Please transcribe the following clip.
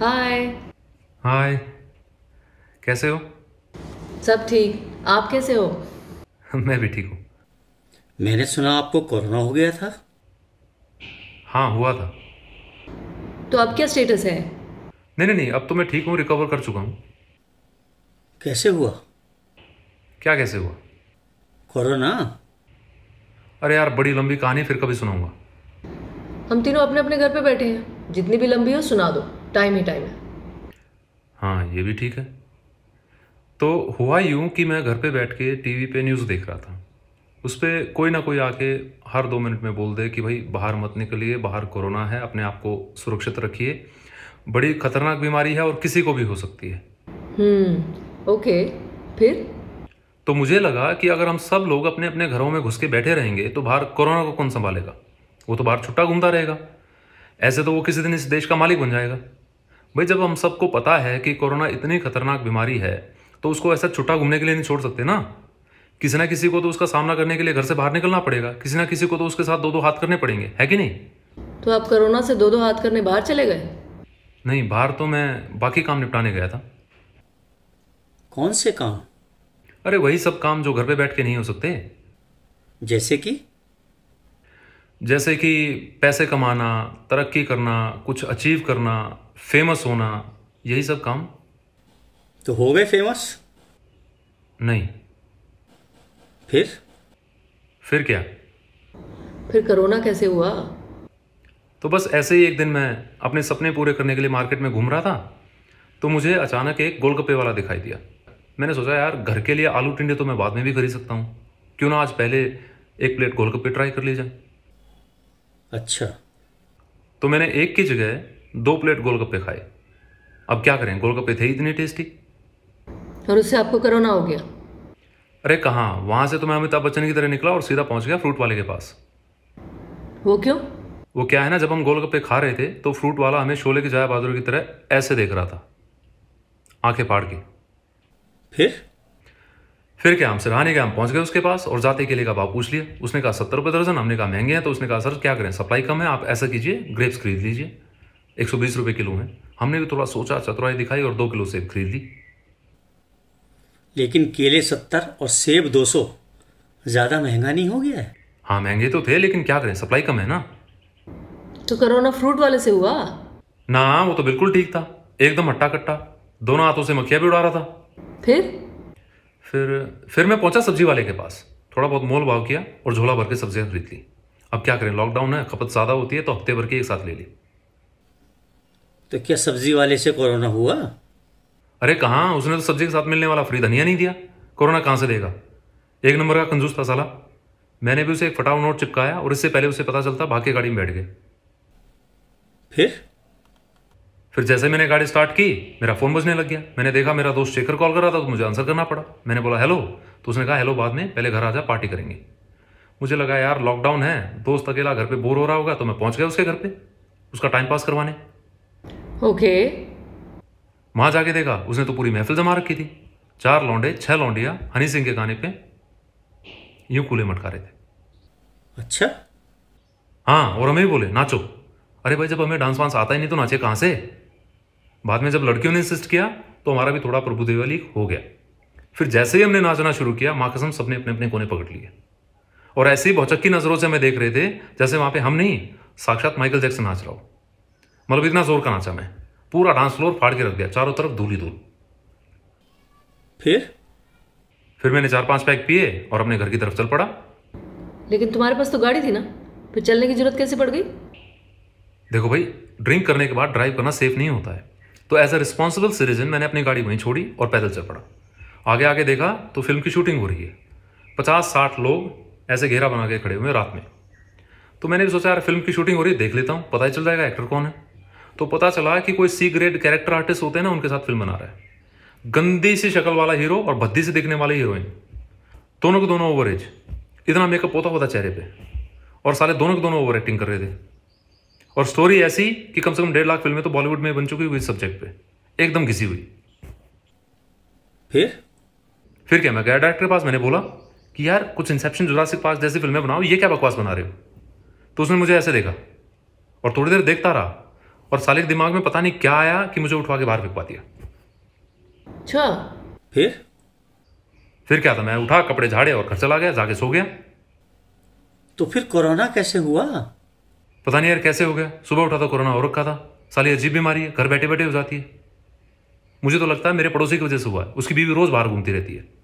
हाय हाय कैसे हो सब ठीक आप कैसे हो मैं भी ठीक हूँ मैंने सुना आपको कोरोना हो गया था हाँ हुआ था तो अब क्या स्टेटस है नहीं नहीं नहीं अब तो मैं ठीक हूँ रिकवर कर चुका हूँ कैसे हुआ क्या कैसे हुआ कोरोना अरे यार बड़ी लंबी कहानी फिर कभी सुनाऊंगा हम तीनों अपने अपने घर पे बैठे हैं जितनी भी लंबी हो सुना दो टाइम ही टाइम है हाँ ये भी ठीक है तो हुआ यूं कि मैं घर पे बैठ के टीवी पे न्यूज़ देख रहा था उस पर कोई ना कोई आके हर दो मिनट में बोल दे कि भाई बाहर मत निकलिए बाहर कोरोना है अपने आप को सुरक्षित रखिए बड़ी खतरनाक बीमारी है और किसी को भी हो सकती है हम्म ओके फिर तो मुझे लगा कि अगर हम सब लोग अपने अपने घरों में घुस के बैठे रहेंगे तो बाहर कोरोना को कौन संभालेगा वो तो बाहर छुट्टा घूमता रहेगा ऐसे तो वो किसी दिन इस देश का मालिक बन जाएगा भाई जब हम सबको पता है कि कोरोना इतनी खतरनाक बीमारी है तो उसको ऐसा छुट्टा घूमने के लिए नहीं छोड़ सकते ना किसी ना किसी को तो उसका सामना करने के लिए घर से बाहर निकलना पड़ेगा किसी ना किसी को तो उसके साथ दो दो हाथ करने पड़ेंगे है कि नहीं तो आप कोरोना से दो दो हाथ करने बाहर चले गए नहीं बाहर तो मैं बाकी काम निपटाने गया था कौन से काम अरे वही सब काम जो घर पे बैठ के नहीं हो सकते जैसे कि जैसे कि पैसे कमाना तरक्की करना कुछ अचीव करना फेमस होना यही सब काम तो हो गए फेमस नहीं फिर फिर क्या फिर कोरोना कैसे हुआ तो बस ऐसे ही एक दिन मैं अपने सपने पूरे करने के लिए मार्केट में घूम रहा था तो मुझे अचानक एक गोलगप्पे वाला दिखाई दिया मैंने सोचा यार घर के लिए आलू टिंडे तो मैं बाद में भी खरीद सकता हूँ क्यों ना आज पहले एक प्लेट गोलगप्पे ट्राई कर लीजिए जाए अच्छा तो मैंने एक की जगह दो प्लेट गोलगप्पे खाए अब क्या करें गोलगप्पे थे इतने टेस्टी और उससे आपको कोरोना हो गया अरे कहाँ वहाँ से तो मैं अमिताभ बच्चन की तरह निकला और सीधा पहुँच गया फ्रूट वाले के पास वो क्यों वो क्या है ना जब हम गोलगप्पे खा रहे थे तो फ्रूट वाला हमें शोले के जाया बहादुर की तरह ऐसे देख रहा था आंखें फाड़ के फिर फिर क्या हम सिराने के हम पहुंच गए उसके पास और जाते लिए का भाव पूछ लिया उसने कहा सत्तर रुपये दर्जन हमने कहा महंगे हैं तो उसने कहा सर क्या करें सप्लाई कम है आप ऐसा कीजिए ग्रेप्स खरीद लीजिए एक सौ बीस रुपये किलो है हमने भी थोड़ा सोचा चतुराई दिखाई और दो किलो सेब खरीद ली लेकिन केले सत्तर और सेब दो सौ ज़्यादा महंगा नहीं हो गया है हाँ महंगे तो थे लेकिन क्या करें सप्लाई कम है ना तो कोरोना फ्रूट वाले से हुआ ना वो तो बिल्कुल ठीक था एकदम हट्टा कट्टा दोनों हाथों से मक्खिया भी उड़ा रहा था फिर फिर फिर मैं पहुंचा सब्जी वाले के पास थोड़ा बहुत मोल भाव किया और झोला भर के सब्जियां खरीद ली अब क्या करें लॉकडाउन है खपत ज़्यादा होती है तो हफ्ते भर के एक साथ ले ली तो क्या सब्जी वाले से कोरोना हुआ अरे कहाँ उसने तो सब्जी के साथ मिलने वाला फ्री धनिया नहीं दिया कोरोना कहाँ से देगा एक नंबर का कंजूस था साला मैंने भी उसे एक फटाव नोट चिपकाया और इससे पहले उसे पता चलता भाग के गाड़ी में बैठ गए फिर फिर जैसे मैंने गाड़ी स्टार्ट की मेरा फ़ोन बजने लग गया मैंने देखा मेरा दोस्त शेखर कॉल कर रहा था तो मुझे आंसर करना पड़ा मैंने बोला हेलो तो उसने कहा हेलो बाद में पहले घर आ जा पार्टी करेंगे मुझे लगा यार लॉकडाउन है दोस्त अकेला घर पे बोर हो रहा होगा तो मैं पहुंच गया उसके घर पे उसका टाइम पास करवाने ओके वहां जाके देखा उसने तो पूरी महफिल जमा रखी थी चार लौंडे छह लौंडिया हनी सिंह के गाने पे यूं कूले मटका रहे थे अच्छा हाँ और हमें भी बोले नाचो अरे भाई जब हमें डांस वांस आता ही नहीं तो नाचे कहां से बाद में जब लड़कियों ने इंसिस्ट किया तो हमारा भी थोड़ा प्रभु देवाली हो गया फिर जैसे ही हमने नाचना शुरू किया माँ कसम सबने अपने अपने कोने पकड़ लिए और ऐसे ही बहुचक्की नज़रों से हमें देख रहे थे जैसे वहां पे हम नहीं साक्षात माइकल जैक्सन नाच रहा हो मतलब इतना जोर का नाचा मैं पूरा डांस फ्लोर फाड़ के रख दिया चारों तरफ धूल ही धूल फिर फिर मैंने चार पांच पैक पिए और अपने घर की तरफ चल पड़ा लेकिन तुम्हारे पास तो गाड़ी थी ना फिर चलने की जरूरत कैसे पड़ गई देखो भाई ड्रिंक करने के बाद ड्राइव करना सेफ नहीं होता है तो एज अ रिस्पॉन्सिबल सिटीजन मैंने अपनी गाड़ी वहीं छोड़ी और पैदल चल पड़ा आगे आगे देखा तो फिल्म की शूटिंग हो रही है पचास साठ लोग ऐसे घेरा बना के खड़े हुए रात में तो मैंने भी सोचा यार फिल्म की शूटिंग हो रही है देख लेता हूँ पता ही चल जाएगा एक्टर कौन है तो पता चला कि कोई सी ग्रेड कैरेक्टर आर्टिस्ट होते हैं ना उनके साथ फिल्म बना रहा है गंदी सी शक्ल वाला हीरो और भद्दी से दिखने वाले हीरोइन दोनों के दोनों ओवर एज इतना मेकअप होता होता चेहरे पे और सारे दोनों के दोनों ओवर एक्टिंग कर रहे थे और स्टोरी ऐसी कि कम से कम डेढ़ लाख फिल्में तो बॉलीवुड में बन चुकी हुई इस सब्जेक्ट पे एकदम घिसी हुई फिर फिर क्या मैं गया डायरेक्टर के पास मैंने बोला कि यार कुछ इंसेप्शन जुरासिक पास जैसी फिल्में बनाओ ये क्या बकवास बना रहे हो तो उसने मुझे ऐसे देखा और थोड़ी देर देखता रहा और साले के दिमाग में पता नहीं क्या आया कि मुझे उठवा के बाहर फेंकवा दिया अच्छा फिर फिर क्या था मैं उठा कपड़े झाड़े और घर चला गया जाके सो गया तो फिर कोरोना कैसे हुआ पता नहीं यार कैसे हो गया सुबह उठा तो कोरोना हो रखा था साली अजीब बीमारी है घर बैठे बैठे हो जाती है मुझे तो लगता है मेरे पड़ोसी की वजह से हुआ है उसकी बीवी रोज बाहर घूमती रहती है